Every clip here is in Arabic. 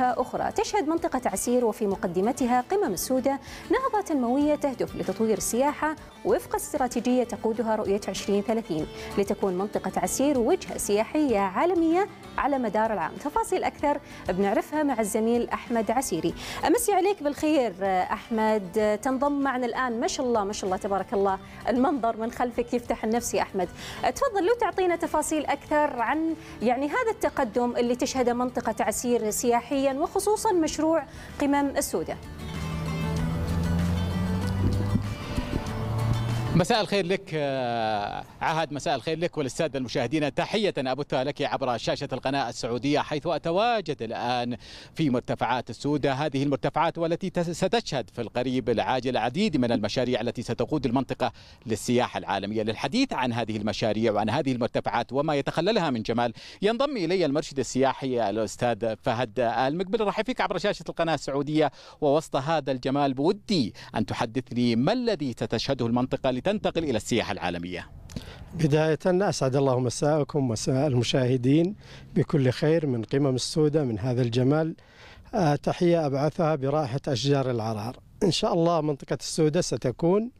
أخرى تشهد منطقة عسير وفي مقدمتها قمم السودة نهضة تنموية تهدف لتطوير السياحة وفق استراتيجية تقودها رؤية 2030 لتكون منطقة عسير وجهة سياحية عالمية على مدار العام تفاصيل أكثر بنعرفها مع الزميل أحمد عسيري أمسي عليك بالخير أحمد تنضم معنا الآن ما شاء الله ما شاء الله تبارك الله المنظر من خلفك يفتح النفس يا أحمد تفضل لو تعطينا تفاصيل أكثر عن يعني هذا التقدم اللي تشهده منطقة عسير سياحية وخصوصا مشروع قمم السوده مساء الخير لك آه، عهد مساء الخير لك وللسادة المشاهدين تحية أبثها لك عبر شاشة القناة السعودية حيث أتواجد الآن في مرتفعات السودة هذه المرتفعات والتي ستشهد في القريب العاجل العديد من المشاريع التي ستقود المنطقة للسياحة العالمية للحديث عن هذه المشاريع وعن هذه المرتفعات وما يتخللها من جمال ينضم إلي المرشد السياحي الأستاذ فهد المقبل رحب فيك عبر شاشة القناة السعودية ووسط هذا الجمال بودي أن تحدثني ما الذي ستشهده المنطقة تنتقل إلى السياحة العالمية بداية أسعد الله مساءكم مساء المشاهدين بكل خير من قمم السودة من هذا الجمال آه، تحية أبعثها برائحة أشجار العرار إن شاء الله منطقة السودة ستكون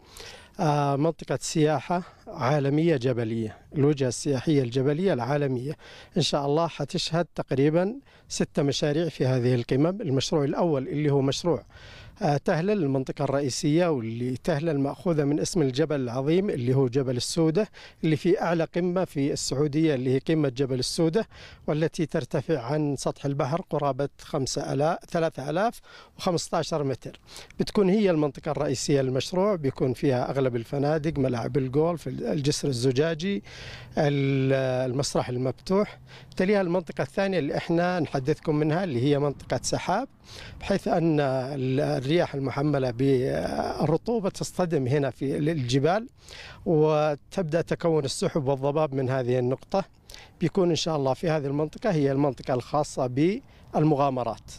آه، منطقة سياحة عالمية جبلية الوجهة السياحية الجبلية العالمية إن شاء الله حتشهد تقريبا ستة مشاريع في هذه القمم المشروع الأول اللي هو مشروع آه، تهلل المنطقة الرئيسية واللي تهلل مأخوذة من اسم الجبل العظيم اللي هو جبل السودة اللي في أعلى قمة في السعودية اللي هي قمة جبل السودة والتي ترتفع عن سطح البحر قرابة 3015 متر بتكون هي المنطقة الرئيسية للمشروع بيكون فيها أغلب الفنادق ملاعب الجولف الجسر الزجاجي المسرح المفتوح تليها المنطقة الثانية اللي احنا نحدثكم منها اللي هي منطقة سحاب بحيث أن الرياح المحملة بالرطوبة تصطدم هنا في الجبال وتبدأ تكون السحب والضباب من هذه النقطة بيكون إن شاء الله في هذه المنطقة هي المنطقة الخاصة بالمغامرات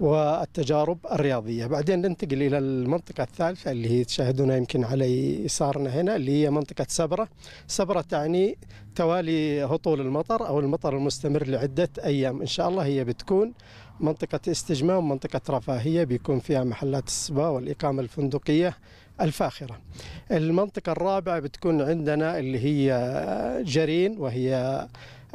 والتجارب الرياضية بعدين ننتقل إلى المنطقة الثالثة اللي هي تشاهدونها يمكن على يسارنا هنا اللي هي منطقة سبرة سبرة تعني توالي هطول المطر أو المطر المستمر لعدة أيام إن شاء الله هي بتكون منطقة استجمام ومنطقة رفاهية بيكون فيها محلات السبا والإقامة الفندقية الفاخرة المنطقة الرابعة بتكون عندنا اللي هي جرين وهي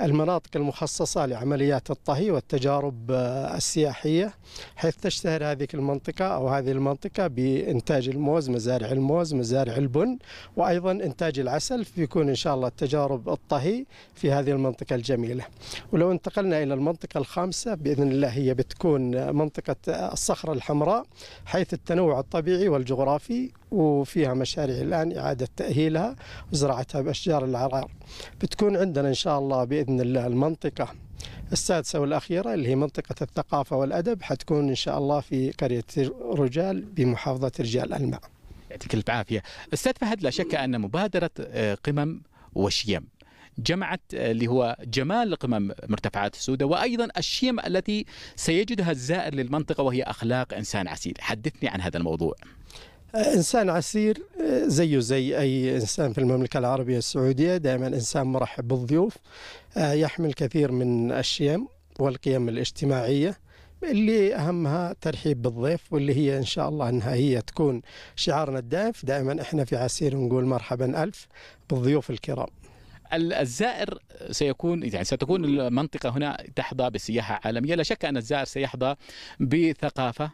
المناطق المخصصة لعمليات الطهي والتجارب آه، السياحية حيث تشتهر هذه المنطقة أو هذه المنطقة بإنتاج الموز مزارع الموز مزارع البن وأيضا إنتاج العسل فيكون إن شاء الله التجارب الطهي في هذه المنطقة الجميلة ولو انتقلنا إلى المنطقة الخامسة بإذن الله هي بتكون منطقة آه، الصخرة الحمراء حيث التنوع الطبيعي والجغرافي وفيها مشاريع الآن إعادة تأهيلها وزراعتها بأشجار العرار بتكون عندنا إن شاء الله بإذن الله المنطقة السادسة والأخيرة اللي هي منطقة الثقافة والأدب حتكون إن شاء الله في قرية رجال بمحافظة رجال الماء يعطيك الف عافيه استاذ فهد لا شك ان مبادره آه، قمم وشيم جمعت آه، اللي هو جمال قمم مرتفعات السودة وأيضا الشيم التي سيجدها الزائر للمنطقة وهي أخلاق إنسان عسير حدثني عن هذا الموضوع إنسان عسير آه، زيه زي أي إنسان في المملكة العربية السعودية دائما إنسان مرحب بالضيوف آه، يحمل كثير من الشيم والقيم الاجتماعية اللي أهمها ترحيب بالضيف واللي هي إن شاء الله أنها هي تكون شعارنا الدائم دائما إحنا في عسير نقول مرحبا ألف بالضيوف الكرام الزائر سيكون يعني ستكون المنطقه هنا تحظى بسياحه عالميه لا شك ان الزائر سيحظى بثقافه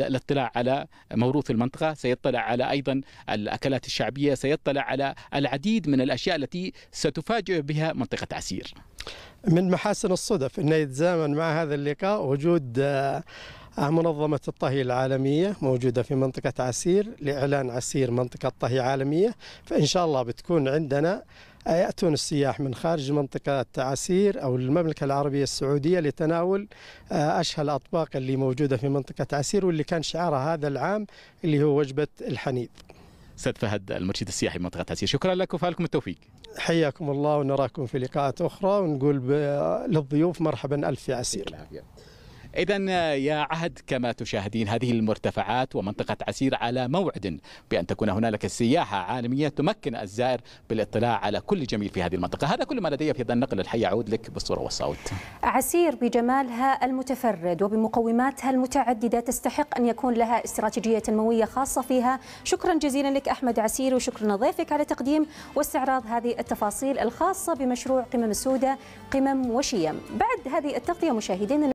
الاطلاع آه، على موروث المنطقة سيطلع على أيضا الأكلات الشعبية سيطلع على العديد من الأشياء التي ستفاجئ بها منطقة عسير من محاسن الصدف أن يتزامن مع هذا اللقاء وجود آه، منظمة الطهي العالمية موجودة في منطقة عسير لإعلان عسير منطقة طهي عالمية فإن شاء الله بتكون عندنا يأتون السياح من خارج منطقة عسير أو المملكة العربية السعودية لتناول آه، أشهى الأطباق اللي موجودة في منطقة عسير واللي كان شعارها هذا العام اللي هو وجبة الحنيذ استاذ فهد المرشد السياحي بمنطقه عسير شكرا لك وفالكم التوفيق حياكم الله ونراكم في لقاءات اخرى ونقول للضيوف مرحبا الف في عسير إذا يا عهد كما تشاهدين هذه المرتفعات ومنطقة عسير على موعد بأن تكون هنالك سياحة عالمية تمكن الزائر بالاطلاع على كل جميل في هذه المنطقة هذا كل ما لدي في هذا النقل الحي أعود لك بالصورة والصوت عسير بجمالها المتفرد وبمقوماتها المتعددة تستحق أن يكون لها استراتيجية تنموية خاصة فيها شكرا جزيلا لك أحمد عسير وشكرا لضيفك على تقديم واستعراض هذه التفاصيل الخاصة بمشروع قمم السودة قمم وشيم بعد هذه التغطية مشاهدينا